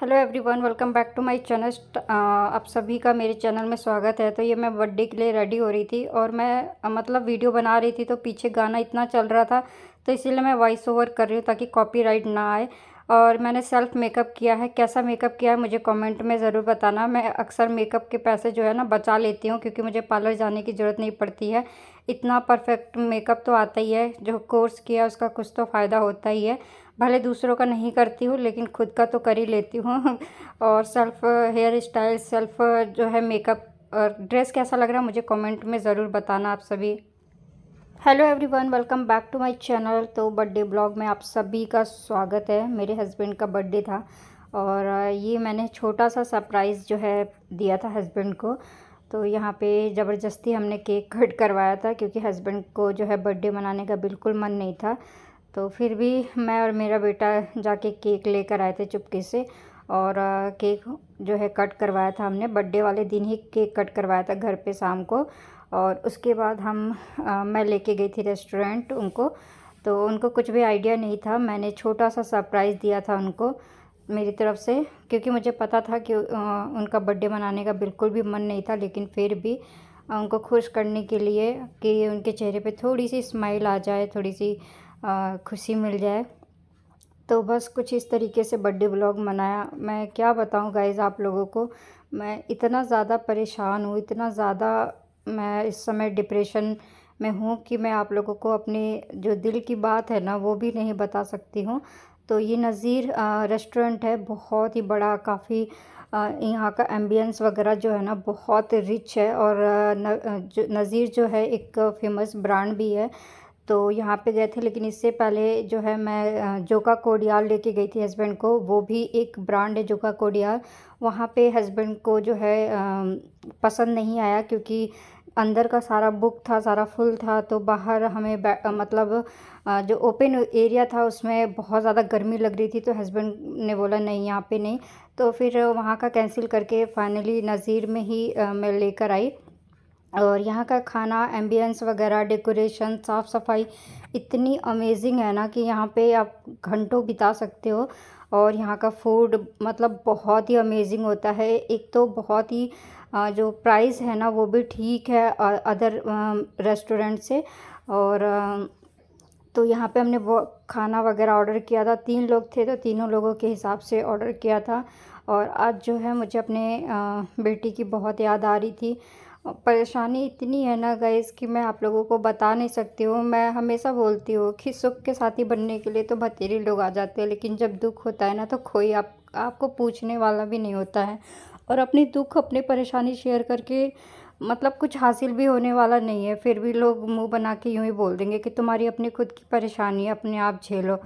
hello everyone welcome back to my channel आप सभी का मेरे चैनल में स्वागत है तो ये मैं बर्थडे के लिए रेडी हो रही थी और मैं मतलब वीडियो बना रही थी तो पीछे गाना इतना चल रहा था तो इसीलिए मैं वॉइस ओवर कर रही हूँ ताकि कॉपीराइट ना आए और मैंने सेल्फ मेकअप किया है कैसा मेकअप किया है मुझे कमेंट में ज़रूर बताना मैं अक्सर मेकअप के पैसे जो है ना बचा लेती हूँ क्योंकि मुझे पार्लर जाने की ज़रूरत नहीं पड़ती है इतना परफेक्ट मेकअप तो आता ही है जो कोर्स किया उसका कुछ तो फ़ायदा होता ही है भले दूसरों का नहीं करती हूँ लेकिन खुद का तो कर ही लेती हूँ और सेल्फ हेयर स्टाइल सेल्फ जो है मेकअप और ड्रेस कैसा लग रहा है मुझे कमेंट में ज़रूर बताना आप सभी hello everyone welcome back to my channel तो बर्थडे ब्लॉग में आप सभी का स्वागत है मेरे हस्बैंड का बर्थडे था और ये मैंने छोटा सा सरप्राइज़ जो है दिया था हस्बैंड को तो यहाँ पे ज़बरदस्ती हमने केक कट करवाया था क्योंकि हस्बैंड को जो है बर्थडे मनाने का बिल्कुल मन नहीं था तो फिर भी मैं और मेरा बेटा जाके केक लेकर आए थे चुपके से और केक जो है कट करवाया था हमने बर्थडे वाले दिन ही केक कट करवाया था घर पे शाम को और उसके बाद हम आ, मैं लेके गई थी रेस्टोरेंट उनको तो उनको कुछ भी आइडिया नहीं था मैंने छोटा सा सरप्राइज़ दिया था उनको मेरी तरफ से क्योंकि मुझे पता था कि उनका बर्थडे मनाने का बिल्कुल भी मन नहीं था लेकिन फिर भी उनको खुश करने के लिए कि उनके चेहरे पे थोड़ी सी स्माइल आ जाए थोड़ी सी खुशी मिल जाए तो बस कुछ इस तरीके से बर्थडे ब्लॉग मनाया मैं क्या बताऊं गाइज़ आप लोगों को मैं इतना ज़्यादा परेशान हूँ इतना ज़्यादा मैं इस समय डिप्रेशन में हूँ कि मैं आप लोगों को अपनी जो दिल की बात है ना वो भी नहीं बता सकती हूँ तो ये नज़ीर रेस्टोरेंट है बहुत ही बड़ा काफ़ी यहाँ का एम्बियंस वगैरह जो है ना बहुत रिच है और नज़ीर जो है एक फेमस ब्रांड भी है तो यहाँ पे गए थे लेकिन इससे पहले जो है मैं जोका कोडियाल लेके गई थी हस्बैंड को वो भी एक ब्रांड है जोका कोडियाल वहाँ पे हस्बैंड को जो है पसंद नहीं आया क्योंकि अंदर का सारा बुक था सारा फुल था तो बाहर हमें मतलब जो ओपन एरिया था उसमें बहुत ज़्यादा गर्मी लग रही थी तो हस्बैंड ने बोला नहीं यहाँ पे नहीं तो फिर वहाँ का कैंसिल करके फाइनली नज़ीर में ही मैं लेकर आई और यहाँ का खाना एम्बियंस वगैरह डेकोरेशन साफ़ सफाई इतनी अमेजिंग है ना कि यहाँ पे आप घंटों बिता सकते हो और यहाँ का फूड मतलब बहुत ही अमेजिंग होता है एक तो बहुत ही जो प्राइस है ना वो भी ठीक है अदर रेस्टोरेंट से और तो यहाँ पे हमने वो खाना वगैरह ऑर्डर किया था तीन लोग थे तो तीनों लोगों के हिसाब से ऑर्डर किया था और आज जो है मुझे अपने बेटी की बहुत याद आ रही थी परेशानी इतनी है ना गैस कि मैं आप लोगों को बता नहीं सकती हूँ मैं हमेशा बोलती हूँ कि सुख के साथी बनने के लिए तो भतेरे लोग आ जाते हैं लेकिन जब दुख होता है ना तो कोई आप आपको पूछने वाला भी नहीं होता है और अपनी दुख अपनी परेशानी शेयर करके मतलब कुछ हासिल भी होने वाला नहीं है फिर भी लोग मुँह बना के यूँ ही बोल देंगे कि तुम्हारी अपनी खुद की परेशानी है अपने आप झेलो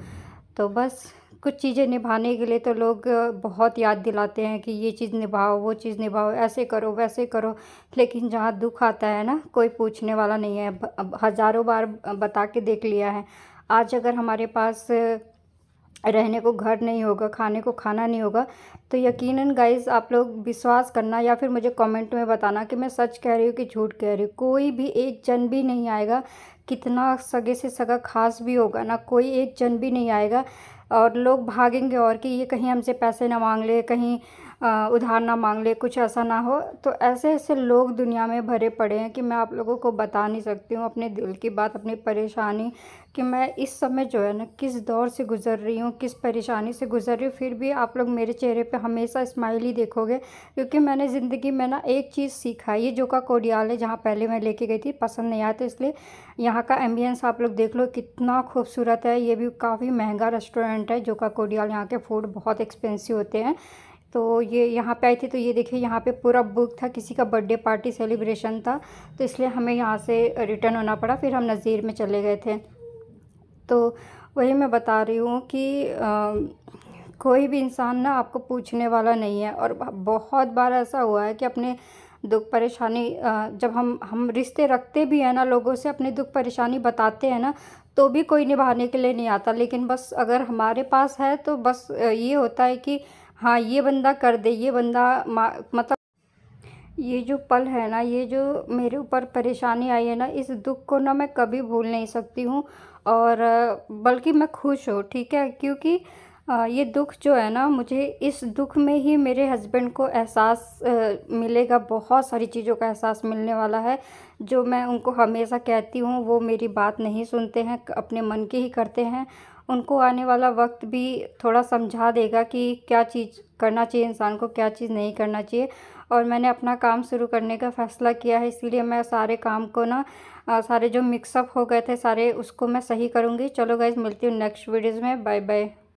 तो बस कुछ चीज़ें निभाने के लिए तो लोग बहुत याद दिलाते हैं कि ये चीज़ निभाओ वो चीज़ निभाओ ऐसे करो वैसे करो लेकिन जहाँ दुख आता है ना कोई पूछने वाला नहीं है हज़ारों बार बता के देख लिया है आज अगर हमारे पास रहने को घर नहीं होगा खाने को खाना नहीं होगा तो यकीनन गाइस आप लोग विश्वास करना या फिर मुझे कमेंट में बताना कि मैं सच कह रही हूँ कि झूठ कह रही हूँ कोई भी एक जन भी नहीं आएगा कितना सगे से सगा खास भी होगा ना कोई एक जन भी नहीं आएगा और लोग भागेंगे और कि ये कहीं हमसे पैसे ना मांग ले कहीं उधार ना मांग ले कुछ ऐसा ना हो तो ऐसे ऐसे लोग दुनिया में भरे पड़े हैं कि मैं आप लोगों को बता नहीं सकती हूँ अपने दिल की बात अपनी परेशानी कि मैं इस समय जो है ना किस दौर से गुज़र रही हूँ किस परेशानी से गुज़र रही हूँ फिर भी आप लोग मेरे चेहरे पे हमेशा स्माइल ही देखोगे क्योंकि मैंने ज़िंदगी में ना एक चीज़ सीखा ये जो का कोडियाल है जहाँ पहले मैं लेके गई थी पसंद नहीं आया था इसलिए यहाँ का एम्बियंस आप लोग देख लो कितना खूबसूरत है ये भी काफ़ी महंगा रेस्टोरेंट है जो का कोडियाल यहाँ के फूड बहुत एक्सपेंसिव होते हैं तो ये यहाँ पे आई थी तो ये देखिए यहाँ पे पूरा बुक था किसी का बर्थडे पार्टी सेलिब्रेशन था तो इसलिए हमें यहाँ से रिटर्न होना पड़ा फिर हम नज़ीर में चले गए थे तो वही मैं बता रही हूँ कि आ, कोई भी इंसान ना आपको पूछने वाला नहीं है और बहुत बार ऐसा हुआ है कि अपने दुख परेशानी जब हम हम रिश्ते रखते भी हैं ना लोगों से अपने दुख परेशानी बताते हैं ना तो भी कोई निभाने के लिए नहीं आता लेकिन बस अगर हमारे पास है तो बस ये होता है कि हाँ ये बंदा कर दे ये बंदा मतलब ये जो पल है ना ये जो मेरे ऊपर परेशानी आई है ना इस दुख को ना मैं कभी भूल नहीं सकती हूँ और बल्कि मैं खुश हूँ ठीक है क्योंकि ये दुख जो है ना मुझे इस दुख में ही मेरे हस्बैंड को एहसास मिलेगा बहुत सारी चीज़ों का एहसास मिलने वाला है जो मैं उनको हमेशा कहती हूँ वो मेरी बात नहीं सुनते हैं अपने मन की ही करते हैं उनको आने वाला वक्त भी थोड़ा समझा देगा कि क्या चीज़ करना चाहिए इंसान को क्या चीज़ नहीं करना चाहिए और मैंने अपना काम शुरू करने का फ़ैसला किया है इसीलिए मैं सारे काम को ना सारे जो मिक्सअप हो गए थे सारे उसको मैं सही करूँगी चलो गाइज़ मिलती हूँ नेक्स्ट वीडियोज़ में बाय बाय